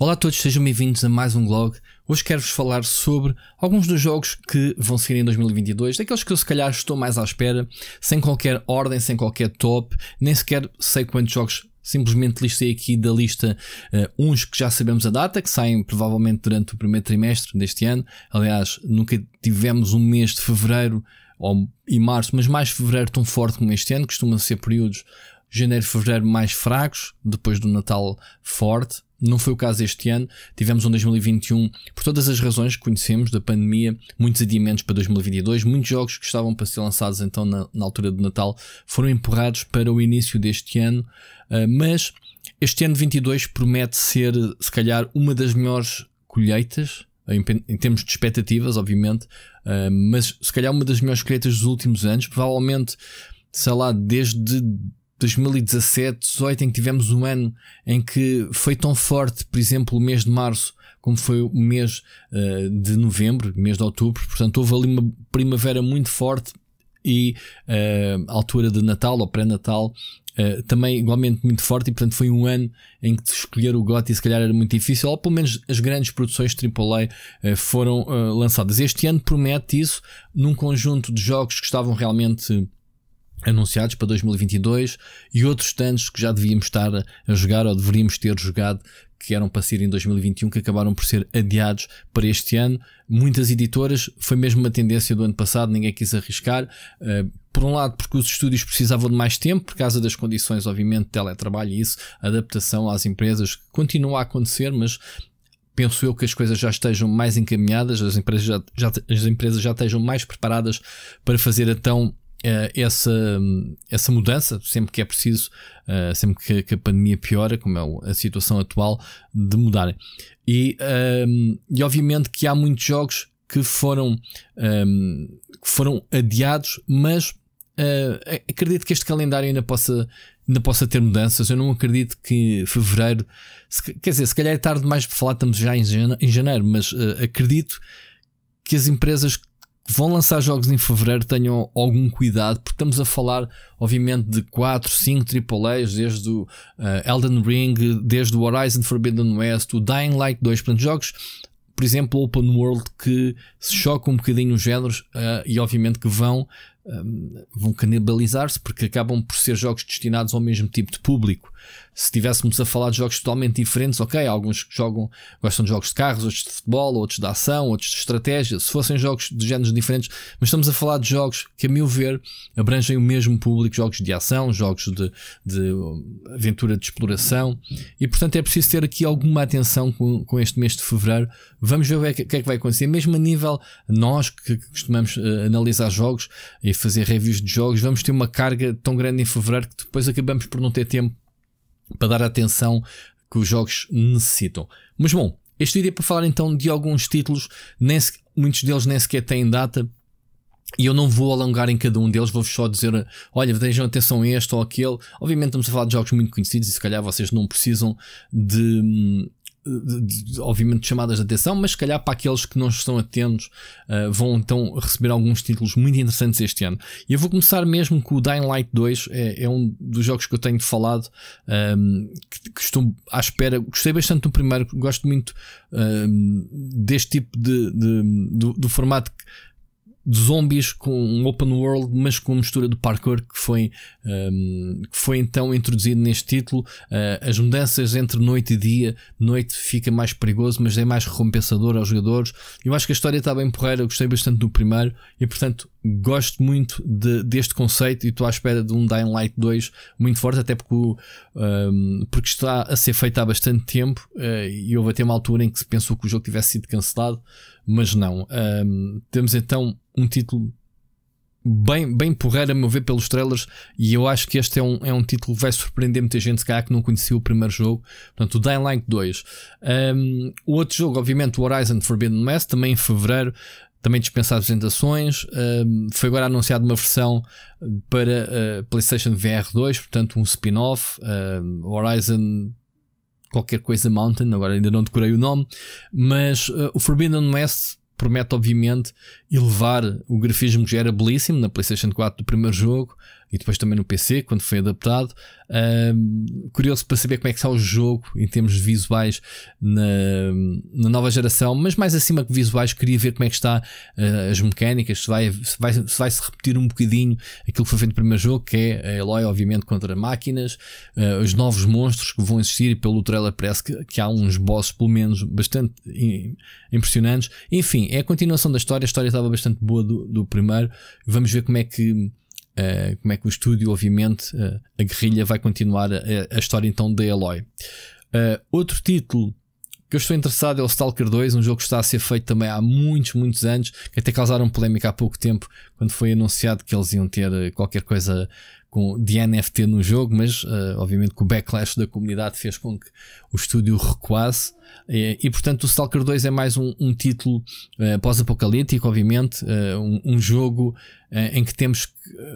Olá a todos, sejam bem-vindos a mais um blog. Hoje quero-vos falar sobre alguns dos jogos que vão sair em 2022, daqueles que eu se calhar estou mais à espera, sem qualquer ordem, sem qualquer top, nem sequer sei quantos jogos simplesmente listei aqui da lista uh, uns que já sabemos a data, que saem provavelmente durante o primeiro trimestre deste ano. Aliás, nunca tivemos um mês de fevereiro ou, e março, mas mais fevereiro tão forte como este ano, costuma ser períodos janeiro e fevereiro mais fracos, depois do Natal forte. Não foi o caso este ano. Tivemos um 2021, por todas as razões que conhecemos da pandemia, muitos adiamentos para 2022, muitos jogos que estavam para ser lançados então na, na altura do Natal foram empurrados para o início deste ano. Uh, mas este ano 22 promete ser, se calhar, uma das melhores colheitas, em, em termos de expectativas, obviamente, uh, mas se calhar uma das melhores colheitas dos últimos anos, provavelmente sei lá, desde 2017, 18, em que tivemos um ano em que foi tão forte, por exemplo, o mês de março, como foi o mês uh, de novembro, mês de outubro. Portanto, houve ali uma primavera muito forte e uh, a altura de Natal ou pré-Natal uh, também igualmente muito forte. E portanto, foi um ano em que escolher o GOTY se calhar era muito difícil, ou pelo menos as grandes produções AAA uh, foram lançadas. Este ano promete isso num conjunto de jogos que estavam realmente anunciados para 2022 e outros tantos que já devíamos estar a jogar ou deveríamos ter jogado que eram para sair em 2021 que acabaram por ser adiados para este ano. Muitas editoras, foi mesmo uma tendência do ano passado, ninguém quis arriscar. Eh, por um lado, porque os estúdios precisavam de mais tempo, por causa das condições, obviamente, de teletrabalho e isso, adaptação às empresas, continua a acontecer, mas penso eu que as coisas já estejam mais encaminhadas, as empresas já, já, as empresas já estejam mais preparadas para fazer a tão eh, essa, essa mudança, sempre que é preciso, eh, sempre que, que a pandemia piora, como é a situação atual, de mudarem. E, ehm, e obviamente que há muitos jogos que foram, um, ehm, foram adiados, mas uh, acredito que este calendário ainda possa, ainda possa ter mudanças. Eu não acredito que fevereiro, quer dizer, se calhar é tarde demais para falar, estamos já em janeiro, mas uh, acredito que as empresas vão lançar jogos em fevereiro tenham algum cuidado, porque estamos a falar, obviamente, de 4, 5 AAAs, desde o uh, Elden Ring, desde o Horizon Forbidden West, o Dying Light 2, portanto, jogos, por exemplo, open world que se chocam um bocadinho os géneros uh, e, obviamente, que vão. Um, eh, vão canibalizar-se porque acabam por ser jogos destinados ao mesmo tipo de público se estivéssemos a falar de jogos totalmente diferentes, ok, alguns jogam, gostam de jogos de carros, outros de futebol, outros de ação, outros de estratégia, se fossem jogos de géneros diferentes, mas estamos a falar de jogos que, a meu ver, abrangem o mesmo público, jogos de ação, jogos de, de aventura de exploração, e portanto é preciso ter aqui alguma atenção com, com este mês de fevereiro. Vamos ver o que, é que é vai acontecer, mesmo a nível nós que costumamos uh, analisar jogos e fazer reviews de jogos, vamos ter uma carga tão grande em fevereiro que depois acabamos por não ter tempo para dar a atenção que os jogos necessitam. Mas bom, este vídeo é para falar então de alguns títulos, nem se, muitos deles nem sequer têm data. E eu não vou alongar em cada um deles, vou-vos só dizer: olha, vejam atenção a este ou aquele. Obviamente, estamos a falar de jogos muito conhecidos e se calhar vocês não precisam de, hum, de, de, obviamente chamadas de atenção, mas se calhar para aqueles que não estão atentos uh, vão então receber alguns títulos muito interessantes este ano. E eu vou começar mesmo com o Dying Light 2, é, é um dos jogos que eu tenho falado, um, ehm, que, que, estou à espera. Gostei bastante do primeiro, gosto muito um, ehm, deste tipo de, de do, do, formato que de zombies com um open world, mas com uma mistura do parkour que foi, um, ehm, que foi então introduzido neste título. Uh, as mudanças entre noite e dia, noite fica mais perigoso, mas é mais recompensador aos jogadores. Eu acho que a história está bem porreira, eu gostei bastante do primeiro e portanto gosto muito de, deste conceito e estou à espera de um Dying Light 2 muito forte, até porque, um, porque está a ser feito há bastante tempo uh, e houve até uma altura em que se pensou que o jogo tivesse sido cancelado, mas não. Um, temos então um título bem, bem porreiro, a meu ver, pelos trailers. E eu acho que este é um, é um título que vai surpreender muita gente, se calhar, que não conhecia o primeiro jogo. Portanto, o Dying Light 2. Um, o outro jogo, obviamente, o Horizon Forbidden West, também em fevereiro também dispensa apresentações. Uh, foi agora anunciada uma versão eh, para uh, PlayStation VR 2, portanto, um spin-off, uh, Horizon. Qualquer coisa Mountain, agora ainda não decorei o nome, mas eh, o Forbidden West promete, obviamente, elevar o grafismo que já era belíssimo na PlayStation 4 do primeiro jogo e depois também no PC, quando foi adaptado. curioso para saber como é que está o jogo em termos visuais na, na, nova geração, mas mais acima que visuais, queria ver como é que está uh, as mecânicas, se vai, se vai, se, vai, se repetir um bocadinho aquilo que foi feito no primeiro jogo, que é a Eloy, obviamente, contra máquinas, uh, os novos monstros que vão existir, e pelo trailer parece que, que, há uns bosses, pelo menos, bastante impressionantes. Enfim, é a continuação da história, a história estava bastante boa do, do primeiro. Vamos ver como é que uh, como é que o estúdio, obviamente, uh, a guerrilha vai continuar a, a história então de Aloy. Uh, outro título que eu estou interessado é o Stalker 2, um jogo que está a ser feito também há muitos, muitos anos, que até causaram polémica há pouco tempo, quando foi anunciado que eles iam ter qualquer coisa com, de NFT no jogo, mas uh, obviamente que o backlash da comunidade fez com que o estúdio recuasse. E, e portanto, o Stalker 2 é mais um, um título uh, pós-apocalíptico, obviamente, uh, um, um, jogo em que temos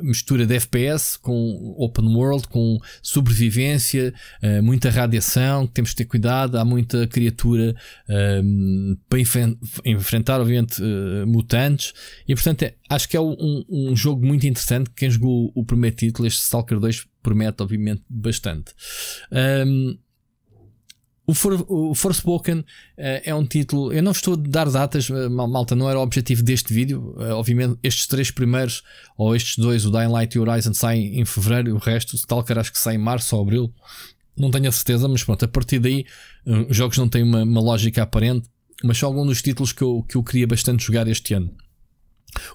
mistura de FPS com open world, com sobrevivência, muita radiação, temos que ter cuidado, há muita criatura ehm, para enfrentar, obviamente, mutantes. E portanto, é, acho que é um, um jogo muito interessante. Quem jogou o primeiro título título, este Stalker 2 promete, obviamente, bastante. Um, o, For, o Forspoken uh, é um título. Eu não estou a dar datas, eh, malta, não era o objetivo deste vídeo. Uh, obviamente, estes três primeiros, ou estes dois, o Dying Light e o Horizon, saem em fevereiro, o resto, o Stalker, acho que sai em março ou abril. Não tenho a certeza, mas pronto, a partir daí, uh, jogos não têm uma, uma lógica aparente. Mas são alguns dos títulos que eu, que eu queria bastante jogar este ano.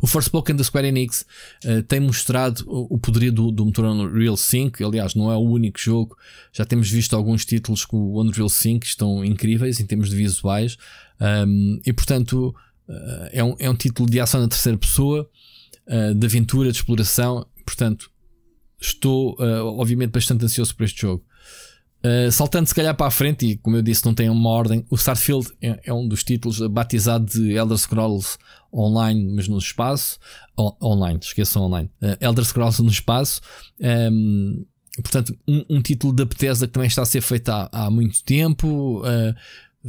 O Forspoken da Square Enix uh, tem mostrado o, poderio do, do motor Unreal 5. Aliás, não é o único jogo. Já temos visto alguns títulos com o Unreal 5 que estão incríveis em termos de visuais. Um, e portanto, uh, é, um, é um título de ação na terceira pessoa, uh, de aventura, de exploração. Portanto, estou obviamente bastante ansioso por este jogo. Eh, saltando se calhar para a frente, e como eu disse, não tem uma ordem. O Starfield é, é um dos títulos batizado de Elder Scrolls Online, mas no espaço. O, online, esqueçam online. Uh, Elder Scrolls no espaço. Um, ehm, portanto, um, um, título da Bethesda que também está a ser feito há, há muito tempo. Uh,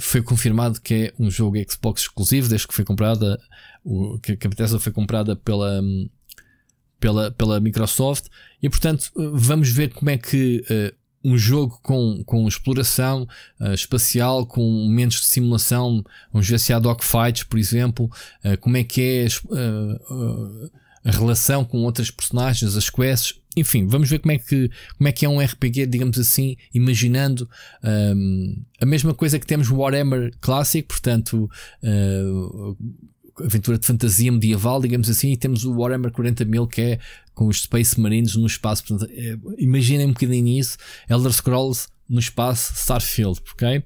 foi confirmado que é um jogo Xbox exclusivo, desde que foi comprada, o, que, que a Bethesda foi comprada pela. Um, pela, pela Microsoft e portanto vamos ver como é que um jogo com, com exploração uh, espacial, com momentos de simulação, um ver dogfights, por exemplo, uh, como é que é uh, a relação com outras personagens, as quests, enfim, vamos ver como é que, como é, que é um RPG, digamos assim, imaginando um, ehm, a mesma coisa que temos o Warhammer clássico, portanto, uh, aventura de fantasia medieval, digamos assim, e temos o Warhammer 40.000 que é com os Space Marines no espaço. Portanto, é, imaginem um bocadinho isso. Elder Scrolls no espaço, Starfield, ok?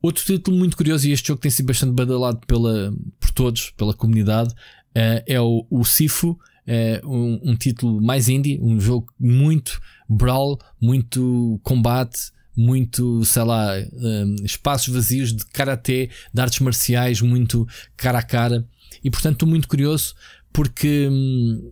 Outro título muito curioso, e este jogo tem sido bastante badalado pela, por todos, pela comunidade, eh, é o, o Sifu, eh, um, um, título mais indie, um jogo muito brawl, muito combate, muito, sei lá, um, espaços vazios de karaté, de artes marciais, muito cara a cara. E portanto estou muito curioso porque hum,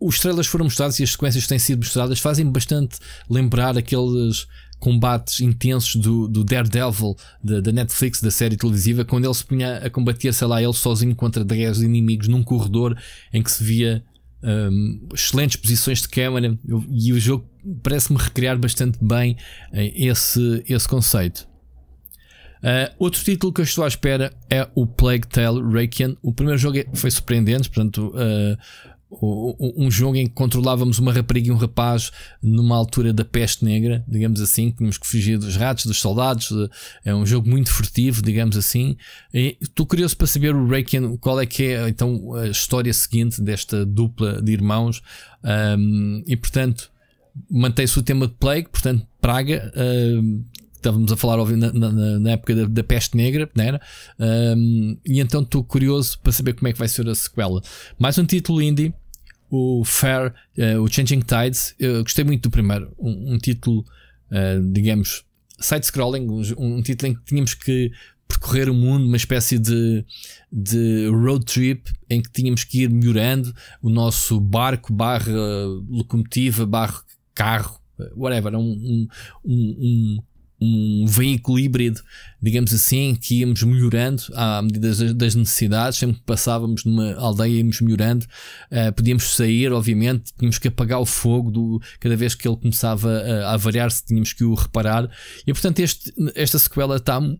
os trailers foram mostrados e as sequências que têm sido mostradas fazem bastante lembrar aqueles combates intensos do, do Daredevil da, da Netflix, da série televisiva, quando ele se punha a combater, sei lá, ele sozinho contra 10 inimigos num corredor em que se via um, excelentes posições de câmara e o jogo parece-me recriar bastante bem eh, esse, esse conceito. Uh, outro título que eu estou à espera é o Plague Tale Requiem. O primeiro jogo é, foi surpreendente, portanto, uh, um jogo em que controlávamos uma rapariga e um rapaz numa altura da peste negra, digamos assim, tínhamos que fugir dos ratos, dos soldados, é um jogo muito furtivo, digamos assim. Estou curioso para saber o Reiken, qual é que é então a história seguinte desta dupla de irmãos, um, e portanto mantém-se o tema de Plague, portanto Praga, um, estávamos a falar na, na, na época da, da, peste negra, não né, era? Um, e então estou curioso para saber como é que vai ser a sequela. Mais um título indie, o Fair, uh, o Changing Tides. Eu gostei muito do primeiro, um, um título, uh, digamos, side-scrolling, um, um título em que tínhamos que percorrer o mundo, uma espécie de, de road trip em que tínhamos que ir melhorando o nosso barco, barra locomotiva, barra carro, eh, whatever, um, um, um, um veículo híbrido digamos assim, que íamos melhorando à medida das necessidades, sempre que passávamos numa aldeia íamos melhorando, uh, podíamos sair, obviamente, tínhamos que apagar o fogo do, cada vez que ele começava eh, a, a variar-se, tínhamos que o reparar. E portanto, este, esta sequela está uh,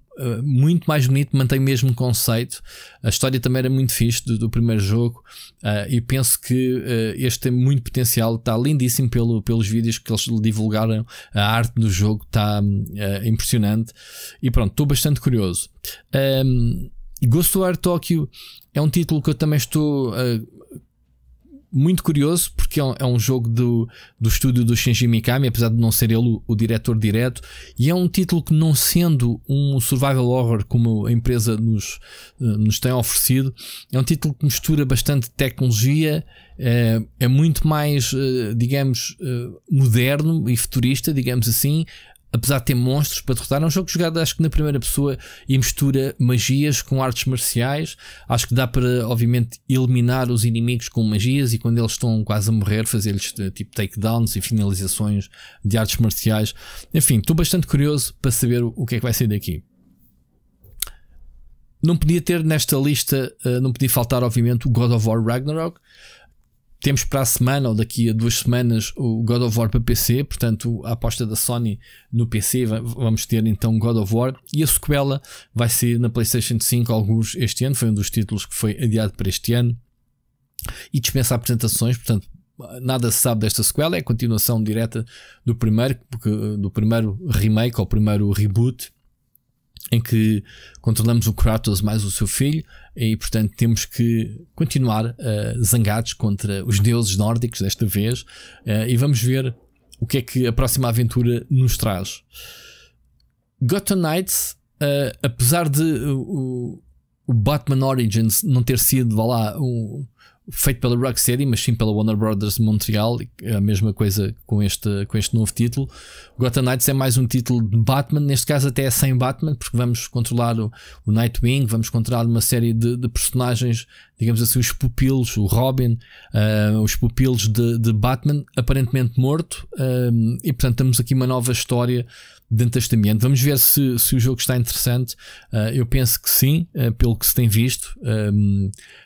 muito mais bonito, mantém o mesmo conceito. A história também era muito fixe do, do primeiro jogo uh, e penso que este tem muito potencial, está lindíssimo pelo, pelos vídeos que eles divulgaram, a arte do jogo está impressionante. E pronto, estou bastante curioso. Um, Ghost War Tokyo é um título que eu também estou uh, muito curioso porque é um, é um, jogo do, do estúdio do Shinji Mikami, apesar de não ser ele o, o diretor direto, e é um título que, não sendo um survival horror como a empresa nos, uh, nos tem oferecido, é um título que mistura bastante tecnologia, ah, é muito mais, digamos, moderno e futurista, digamos assim, apesar de ter monstros para derrotar, é um jogo jogado acho que na primeira pessoa e mistura magias com artes marciais. Acho que dá para, obviamente, eliminar os inimigos com magias e quando eles estão quase a morrer, fazer-lhes eh, tipo takedowns e finalizações de artes marciais. Enfim, estou bastante curioso para saber o que é que vai sair daqui. Não podia ter nesta lista, eh, não podia faltar, obviamente, o God of War Ragnarok. Temos para a semana ou daqui a duas semanas o God of War para PC, portanto a aposta da Sony no PC vamos ter então God of War e a sequela vai ser na PlayStation 5 alguns este ano, foi um dos títulos que foi adiado para este ano e dispensa apresentações, portanto nada se sabe desta sequela, é a continuação direta do primeiro, do primeiro remake ou primeiro reboot em que controlamos o Kratos mais o seu filho e, portanto, temos que continuar uh, zangados contra os deuses nórdicos desta vez uh, e vamos ver o que é que a próxima aventura nos traz. Gotham Knights, uh, apesar de o Batman Origins não ter sido, vá lá, um, feito pela Rocksteady, mas sim pela Warner Brothers de Montreal, a mesma coisa com este, com este novo título. Gotham Knights é mais um título de Batman, neste caso até é sem Batman, porque vamos controlar o, o Nightwing, vamos controlar uma série de, de, personagens, digamos assim, os pupilos, o Robin, uh, os pupilos de, de, Batman, aparentemente morto, uh, e portanto temos aqui uma nova história dentro deste ambiente. Vamos ver se, se o jogo está interessante. Uh, eu penso que sim, uh, pelo que se tem visto.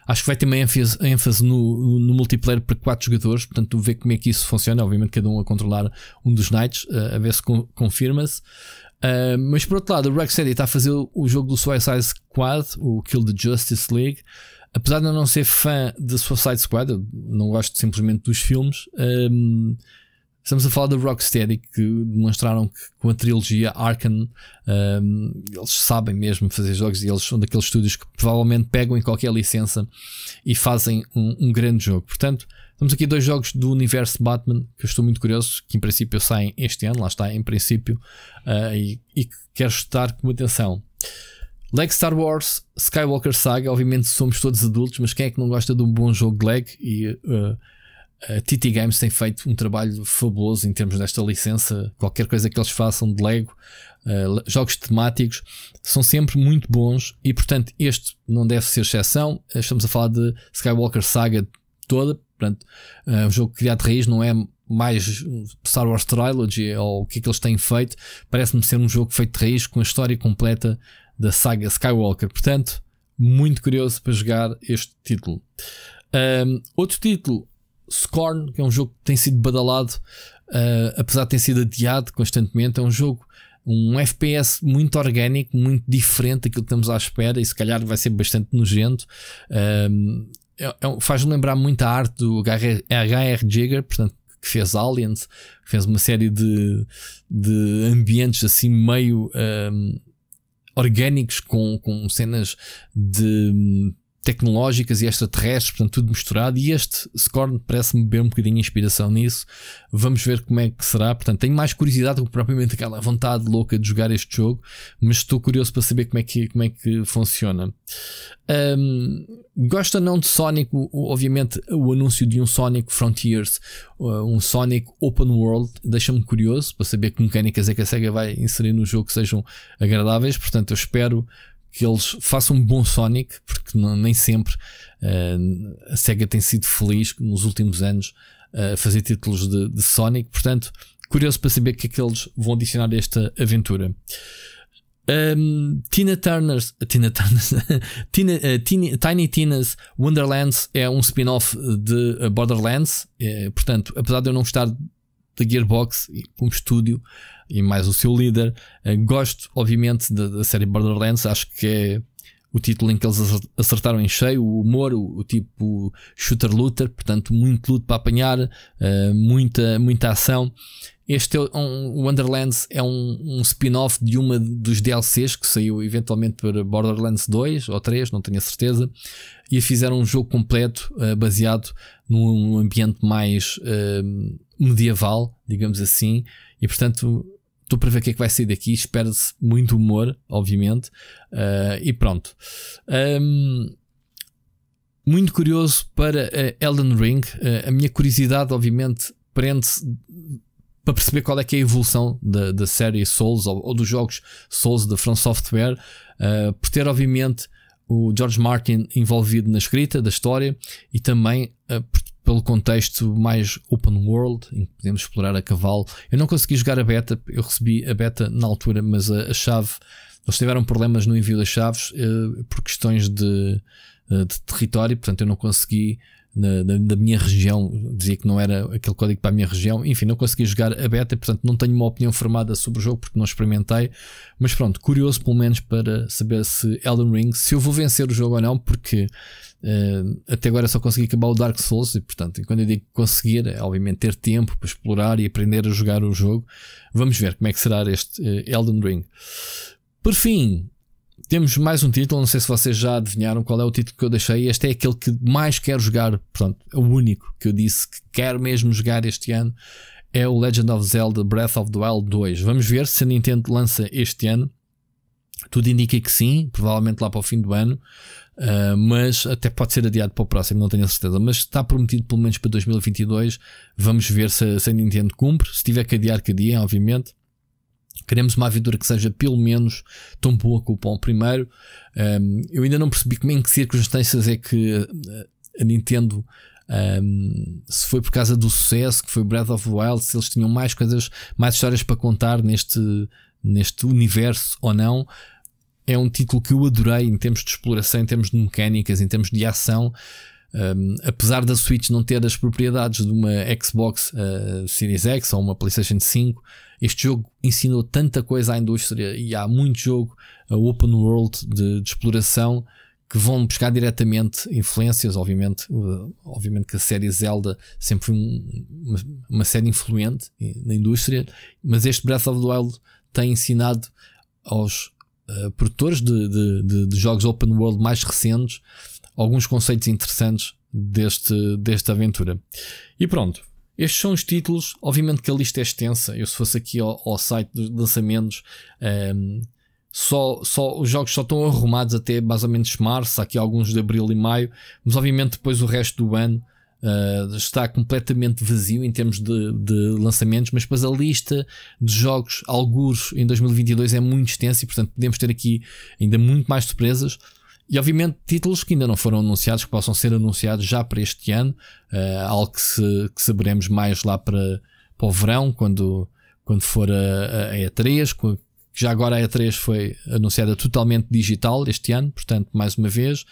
acho que vai ter uma ênfase, ênfase no, no, multiplayer para 4 jogadores, portanto, ver como é que isso funciona. Obviamente, cada um a controlar um dos Knights, uh, a ver se con confirma-se. mas por outro lado, o Rocksteady está a fazer o jogo do Suicide Squad, o Kill the Justice League. Apesar de eu não ser fã do Suicide Squad, eu não gosto simplesmente dos filmes. Estamos a falar da Rocksteady que demonstraram que com a trilogia Arkham um, ehm, eles sabem mesmo fazer jogos e eles são daqueles estúdios que provavelmente pegam em qualquer licença e fazem um, um grande jogo. Portanto, temos aqui dois jogos do universo Batman que eu estou muito curioso, que em princípio saem este ano, lá está, em princípio, uh, e, e quero estar com atenção. Leg Star Wars, Skywalker Saga, obviamente somos todos adultos, mas quem é que não gosta de um bom jogo de Leg? E uh, a TT Games tem feito um trabalho fabuloso em termos desta licença. Qualquer coisa que eles façam de Lego, eh, jogos temáticos, são sempre muito bons e, portanto, este não deve ser exceção. Eh, estamos a falar de Skywalker Saga toda, portanto, eh, um jogo criado de raiz, não é mais Star Wars Trilogy ou o que é que eles têm feito. Parece-me ser um jogo feito de raiz com a história completa da saga Skywalker. Portanto, muito curioso para jogar este título. Um, outro título Scorn, que é um jogo que tem sido badalado, uh, apesar de ter sido adiado constantemente, é um jogo, um FPS muito orgânico, muito diferente daquilo que estamos à espera e se calhar vai ser bastante nojento. Uh, é, é, Faz-me lembrar muito a arte do HR Jigger, portanto, que fez Aliens, que fez uma série de, de ambientes assim meio. Um, ehm, orgânicos com, com cenas de tecnológicas e extraterrestres, portanto, tudo misturado. E este Scorn parece-me beber um bocadinho de inspiração nisso. Vamos ver como é que será. Portanto, tenho mais curiosidade do que propriamente aquela vontade louca de jogar este jogo, mas estou curioso para saber como é que, como é que funciona. Um, gosta não de Sonic, obviamente, o anúncio de um Sonic Frontiers, uh, um Sonic Open World, deixa-me curioso para saber que mecânicas é que a SEGA vai inserir no jogo que sejam agradáveis. Portanto, eu espero que eles façam um bom Sonic, porque nem sempre uh, a SEGA tem sido feliz nos últimos anos eh, a uh, fazer títulos de, de, Sonic, portanto, curioso para saber o que é que eles vão adicionar a esta aventura. Um, Tina Turner's, Tina Turner's Tina, uh, Tini, Tiny Tina's Wonderlands é um spin-off de Borderlands, portanto, apesar de eu não gostar da Gearbox como estúdio, e mais o seu líder. Eh, gosto, obviamente, da, da série Borderlands, acho que é o título em que eles acertaram em cheio, o humor, o, o tipo shooter looter, portanto, muito luto para apanhar, uh, muita, muita ação. Este é um, o Wonderlands é um, um spin-off de uma dos DLCs que saiu eventualmente para Borderlands 2 ou 3, não tenho a certeza, e fizeram um jogo completo uh, baseado num ambiente mais uh, medieval, digamos assim, e portanto Estou para ver o que é que vai sair daqui. Espera-se muito humor, obviamente. Uh, e pronto. Um, ehm, muito curioso para uh, Elden Ring. Uh, a minha curiosidade, obviamente, prende-se para perceber qual é que é a evolução da, da série Souls ou, ou, dos jogos Souls da From Software, uh, por ter, obviamente, o George Martin envolvido na escrita da história e também uh, por pelo contexto mais open world, em que podemos explorar a cavalo. Eu não consegui jogar a beta, eu recebi a beta na altura, mas a, a chave. Eles tiveram problemas no envio das chaves uh, por questões de, uh, de território, portanto eu não consegui da, da, minha região, dizia que não era aquele código para a minha região, enfim, não consegui jogar a beta, portanto não tenho uma opinião formada sobre o jogo porque não experimentei, mas pronto, curioso pelo menos para saber se Elden Ring, se eu vou vencer o jogo ou não, porque uh, até agora só consegui acabar o Dark Souls e portanto, quando eu digo conseguir, é obviamente ter tempo para explorar e aprender a jogar o jogo, vamos ver como é que será este uh, Elden Ring. Por fim, temos mais um título, não sei se vocês já adivinharam qual é o título que eu deixei. Este é aquele que mais quero jogar, portanto, é o único que eu disse que quero mesmo jogar este ano. É o Legend of Zelda Breath of the Wild 2. Vamos ver se a Nintendo lança este ano. Tudo indica que sim, provavelmente lá para o fim do ano, uh, mas até pode ser adiado para o próximo, não tenho a certeza. Mas está prometido pelo menos para 2022. Vamos ver se, se a Nintendo cumpre. Se tiver que adiar, que adiem, obviamente. Queremos uma aventura que seja pelo menos tão boa como o primeiro. Um, eu ainda não percebi como em é que circunstâncias é que eh, a Nintendo um, se foi por causa do sucesso que foi Breath of the Wild, se eles tinham mais coisas, mais histórias para contar neste, neste universo ou não. É um título que eu adorei em termos de exploração, em termos de mecânicas, em termos de ação. Um, apesar da Switch não ter as propriedades de uma Xbox uh, Series X ou uma PlayStation 5, este jogo ensinou tanta coisa à indústria e há muito jogo uh, open world de, de, exploração que vão buscar diretamente influências. Obviamente, uh, obviamente que a série Zelda sempre foi um, uma, uma, série influente na indústria, mas este Breath of the Wild tem ensinado aos ah, produtores de, de, de jogos open world mais recentes alguns conceitos interessantes deste, desta aventura. E pronto, estes são os títulos. Obviamente que a lista é extensa. Eu, se fosse aqui ao, ao site dos lançamentos, um, ehm, só, só, os jogos só estão arrumados até basicamente março. Há aqui alguns de abril e maio, mas obviamente depois o resto do ano. Uh, está completamente vazio em termos de, de, lançamentos, mas depois a lista de jogos, alguns em 2022 é muito extensa e, portanto, podemos ter aqui ainda muito mais surpresas. E obviamente títulos que ainda não foram anunciados, que possam ser anunciados já para este ano, uh, algo que, se, que, saberemos mais lá para, para o verão, quando, quando for a, a E3, que já agora a E3 foi anunciada totalmente digital este ano, portanto, mais uma vez,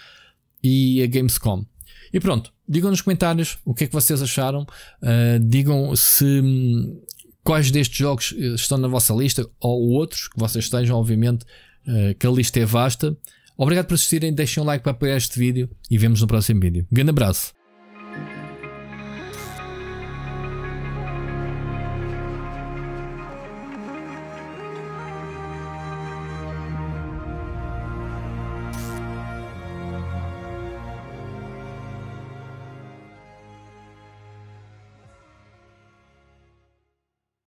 e a Gamescom. E pronto, digam nos comentários o que é que vocês acharam, uh, digam se hum, quais destes jogos eh, estão na vossa lista ou outros que vocês estejam, obviamente, uh, que a lista é vasta. Obrigado por assistirem, deixem um like para apoiar este vídeo e vemos no próximo vídeo. Um grande abraço!